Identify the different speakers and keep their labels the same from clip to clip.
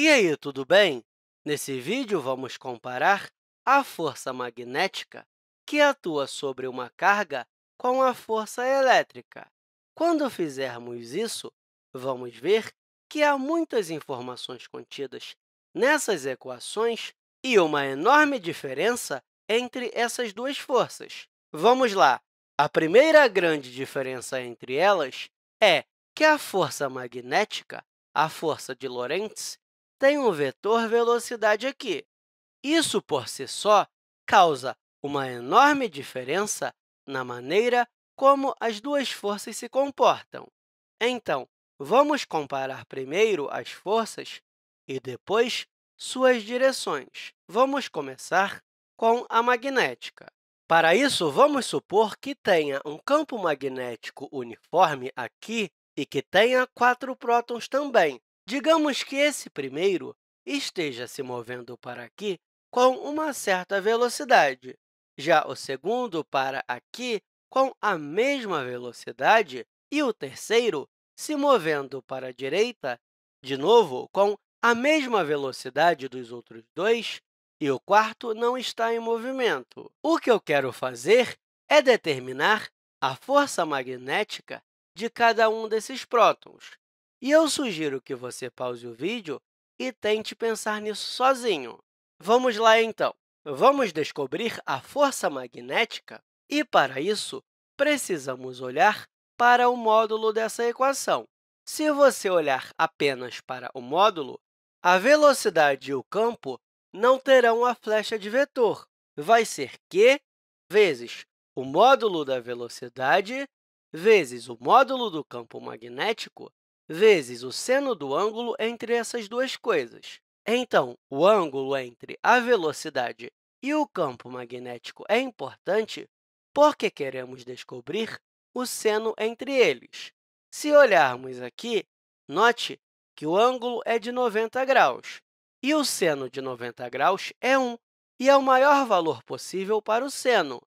Speaker 1: E aí, tudo bem? Nesse vídeo, vamos comparar a força magnética que atua sobre uma carga com a força elétrica. Quando fizermos isso, vamos ver que há muitas informações contidas nessas equações e uma enorme diferença entre essas duas forças. Vamos lá! A primeira grande diferença entre elas é que a força magnética, a força de Lorentz, tem um vetor velocidade aqui. Isso, por si só, causa uma enorme diferença na maneira como as duas forças se comportam. Então, vamos comparar primeiro as forças e depois suas direções. Vamos começar com a magnética. Para isso, vamos supor que tenha um campo magnético uniforme aqui e que tenha quatro prótons também, Digamos que esse primeiro esteja se movendo para aqui com uma certa velocidade, já o segundo para aqui com a mesma velocidade e o terceiro se movendo para a direita, de novo, com a mesma velocidade dos outros dois, e o quarto não está em movimento. O que eu quero fazer é determinar a força magnética de cada um desses prótons. E eu sugiro que você pause o vídeo e tente pensar nisso sozinho. Vamos lá, então. Vamos descobrir a força magnética e, para isso, precisamos olhar para o módulo dessa equação. Se você olhar apenas para o módulo, a velocidade e o campo não terão a flecha de vetor. Vai ser q vezes o módulo da velocidade vezes o módulo do campo magnético vezes o seno do ângulo entre essas duas coisas. Então, o ângulo entre a velocidade e o campo magnético é importante porque queremos descobrir o seno entre eles. Se olharmos aqui, note que o ângulo é de 90 graus e o seno de 90 graus é 1, e é o maior valor possível para o seno.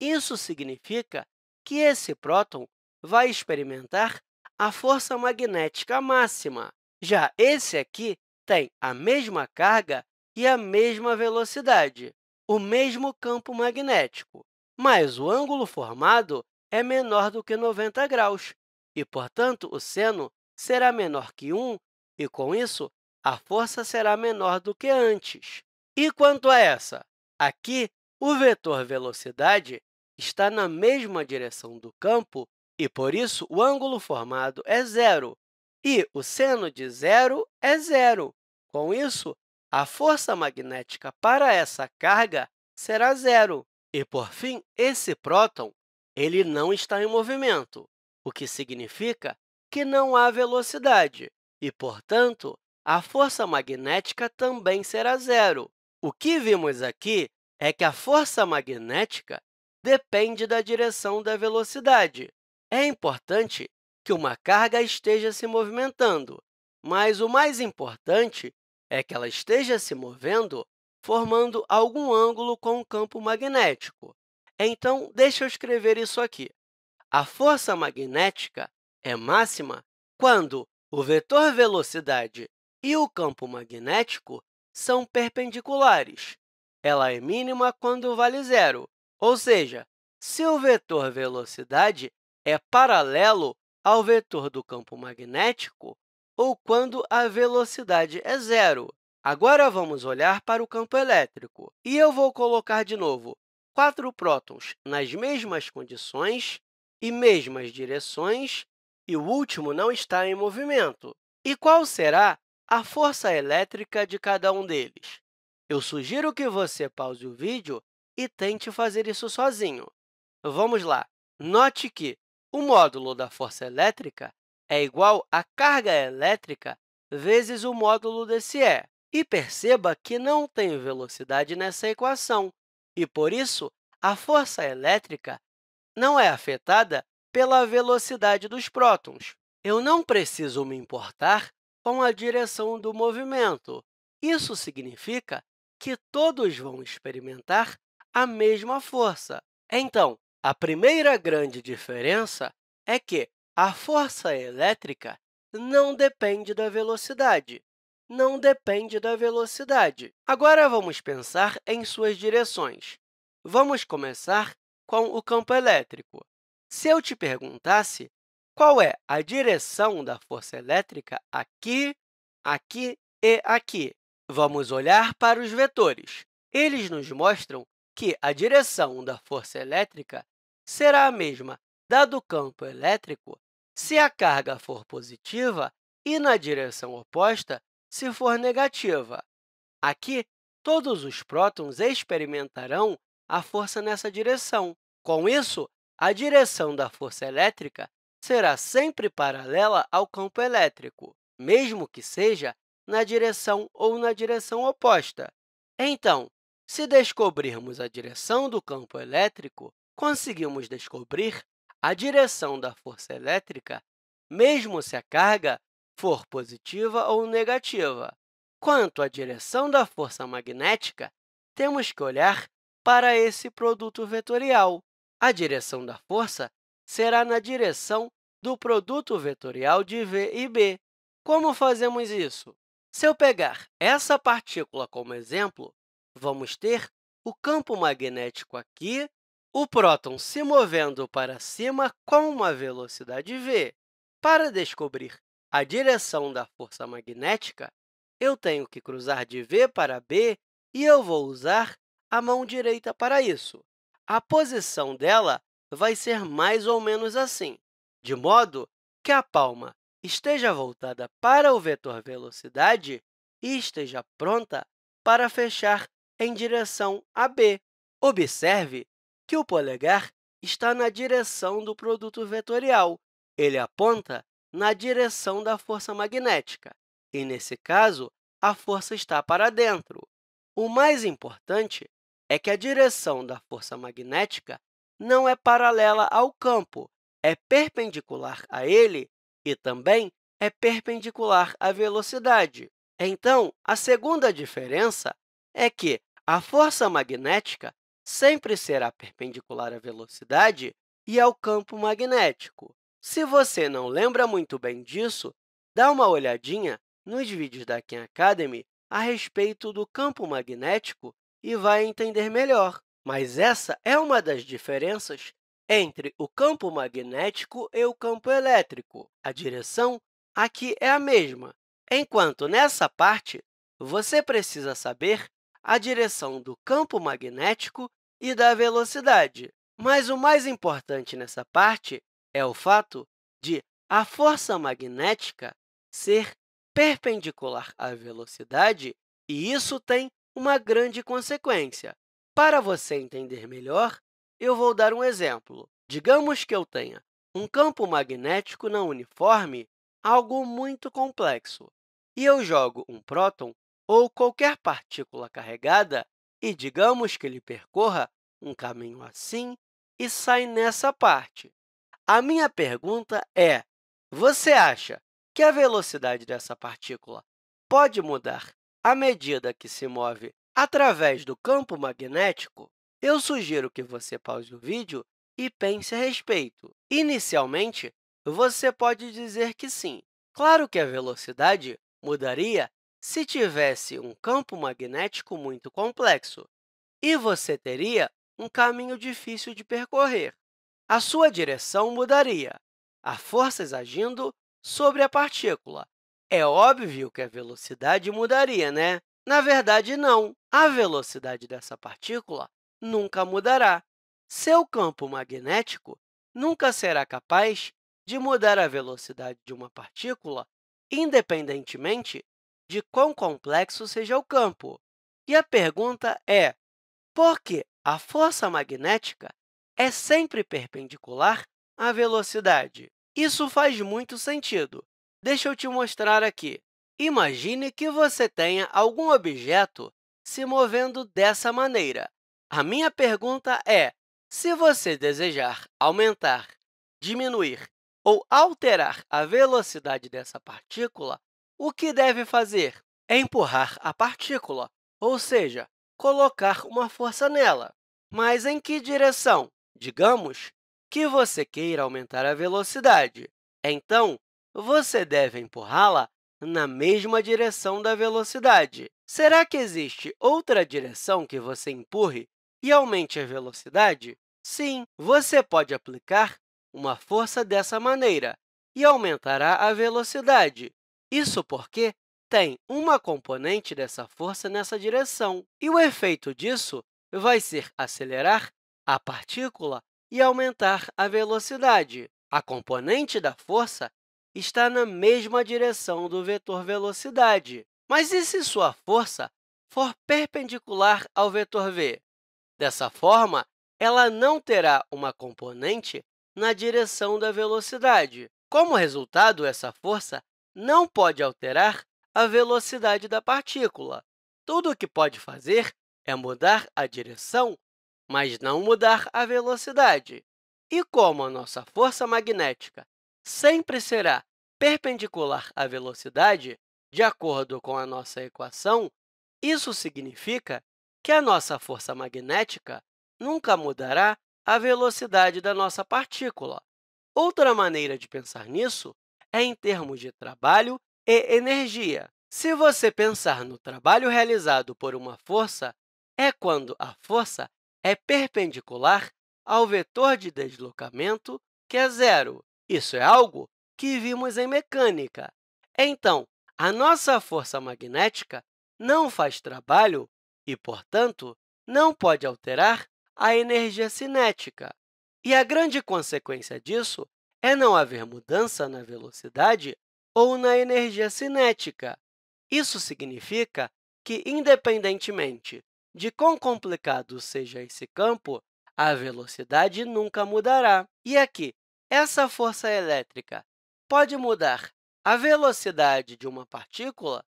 Speaker 1: Isso significa que esse próton vai experimentar a força magnética máxima. Já esse aqui tem a mesma carga e a mesma velocidade, o mesmo campo magnético, mas o ângulo formado é menor do que 90 graus e, portanto, o seno será menor que 1 e, com isso, a força será menor do que antes. E quanto a essa? Aqui, o vetor velocidade está na mesma direção do campo e, por isso, o ângulo formado é zero, e o seno de zero é zero. Com isso, a força magnética para essa carga será zero. E, por fim, esse próton ele não está em movimento, o que significa que não há velocidade e, portanto, a força magnética também será zero. O que vimos aqui é que a força magnética depende da direção da velocidade, é importante que uma carga esteja se movimentando, mas o mais importante é que ela esteja se movendo formando algum ângulo com o campo magnético. Então, deixa eu escrever isso aqui. A força magnética é máxima quando o vetor velocidade e o campo magnético são perpendiculares. Ela é mínima quando vale zero, ou seja, se o vetor velocidade é paralelo ao vetor do campo magnético ou quando a velocidade é zero. Agora, vamos olhar para o campo elétrico. E eu vou colocar de novo quatro prótons nas mesmas condições e mesmas direções, e o último não está em movimento. E qual será a força elétrica de cada um deles? Eu sugiro que você pause o vídeo e tente fazer isso sozinho. Vamos lá! Note que o módulo da força elétrica é igual à carga elétrica vezes o módulo desse E. E perceba que não tem velocidade nessa equação, e, por isso, a força elétrica não é afetada pela velocidade dos prótons. Eu não preciso me importar com a direção do movimento. Isso significa que todos vão experimentar a mesma força. Então, a primeira grande diferença é que a força elétrica não depende da velocidade. Não depende da velocidade. Agora, vamos pensar em suas direções. Vamos começar com o campo elétrico. Se eu te perguntasse qual é a direção da força elétrica aqui, aqui e aqui, vamos olhar para os vetores. Eles nos mostram que a direção da força elétrica será a mesma da do campo elétrico se a carga for positiva e na direção oposta se for negativa. Aqui, todos os prótons experimentarão a força nessa direção. Com isso, a direção da força elétrica será sempre paralela ao campo elétrico, mesmo que seja na direção ou na direção oposta. Então, se descobrirmos a direção do campo elétrico, conseguimos descobrir a direção da força elétrica, mesmo se a carga for positiva ou negativa. Quanto à direção da força magnética, temos que olhar para esse produto vetorial. A direção da força será na direção do produto vetorial de V e B. Como fazemos isso? Se eu pegar essa partícula como exemplo, vamos ter o campo magnético aqui, o próton se movendo para cima com uma velocidade v. Para descobrir a direção da força magnética, eu tenho que cruzar de v para b e eu vou usar a mão direita para isso. A posição dela vai ser mais ou menos assim, de modo que a palma esteja voltada para o vetor velocidade e esteja pronta para fechar em direção a B. Observe que o polegar está na direção do produto vetorial. Ele aponta na direção da força magnética, e, nesse caso, a força está para dentro. O mais importante é que a direção da força magnética não é paralela ao campo, é perpendicular a ele e também é perpendicular à velocidade. Então, a segunda diferença é que a força magnética sempre será perpendicular à velocidade e ao campo magnético. Se você não lembra muito bem disso, dá uma olhadinha nos vídeos da Khan Academy a respeito do campo magnético e vai entender melhor. Mas essa é uma das diferenças entre o campo magnético e o campo elétrico. A direção aqui é a mesma, enquanto nessa parte você precisa saber a direção do campo magnético e da velocidade. Mas o mais importante nessa parte é o fato de a força magnética ser perpendicular à velocidade, e isso tem uma grande consequência. Para você entender melhor, eu vou dar um exemplo. Digamos que eu tenha um campo magnético não uniforme, algo muito complexo, e eu jogo um próton ou qualquer partícula carregada e digamos que ele percorra um caminho assim e sai nessa parte. A minha pergunta é, você acha que a velocidade dessa partícula pode mudar à medida que se move através do campo magnético? Eu sugiro que você pause o vídeo e pense a respeito. Inicialmente, você pode dizer que sim. Claro que a velocidade mudaria se tivesse um campo magnético muito complexo, e você teria um caminho difícil de percorrer. A sua direção mudaria, a forças agindo sobre a partícula. É óbvio que a velocidade mudaria, né? Na verdade, não. A velocidade dessa partícula nunca mudará. Seu campo magnético nunca será capaz de mudar a velocidade de uma partícula independentemente de quão complexo seja o campo. E a pergunta é, por que a força magnética é sempre perpendicular à velocidade? Isso faz muito sentido. Deixa eu te mostrar aqui. Imagine que você tenha algum objeto se movendo dessa maneira. A minha pergunta é, se você desejar aumentar, diminuir ou alterar a velocidade dessa partícula, o que deve fazer? É empurrar a partícula, ou seja, colocar uma força nela. Mas em que direção? Digamos que você queira aumentar a velocidade. Então, você deve empurrá-la na mesma direção da velocidade. Será que existe outra direção que você empurre e aumente a velocidade? Sim, você pode aplicar uma força dessa maneira e aumentará a velocidade, isso porque tem uma componente dessa força nessa direção, e o efeito disso vai ser acelerar a partícula e aumentar a velocidade. A componente da força está na mesma direção do vetor velocidade. Mas e se sua força for perpendicular ao vetor v? Dessa forma, ela não terá uma componente na direção da velocidade. Como resultado, essa força não pode alterar a velocidade da partícula. Tudo o que pode fazer é mudar a direção, mas não mudar a velocidade. E como a nossa força magnética sempre será perpendicular à velocidade, de acordo com a nossa equação, isso significa que a nossa força magnética nunca mudará a velocidade da nossa partícula. Outra maneira de pensar nisso é em termos de trabalho e energia. Se você pensar no trabalho realizado por uma força, é quando a força é perpendicular ao vetor de deslocamento, que é zero. Isso é algo que vimos em mecânica. Então, a nossa força magnética não faz trabalho e, portanto, não pode alterar a energia cinética. E a grande consequência disso é não haver mudança na velocidade ou na energia cinética. Isso significa que, independentemente de quão complicado seja esse campo, a velocidade nunca mudará. E aqui, essa força elétrica pode mudar a velocidade de uma partícula?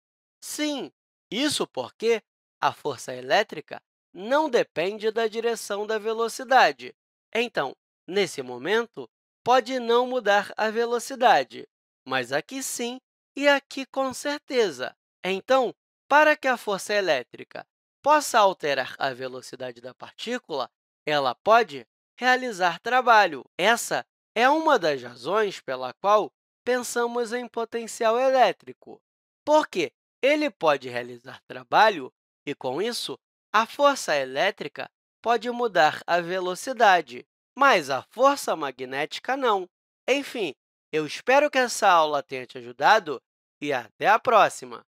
Speaker 1: Sim, isso porque a força elétrica não depende da direção da velocidade. Então, nesse momento, pode não mudar a velocidade, mas aqui sim e aqui com certeza. Então, para que a força elétrica possa alterar a velocidade da partícula, ela pode realizar trabalho. Essa é uma das razões pela qual pensamos em potencial elétrico, porque ele pode realizar trabalho e, com isso, a força elétrica pode mudar a velocidade mas a força magnética não. Enfim, eu espero que essa aula tenha te ajudado e até a próxima!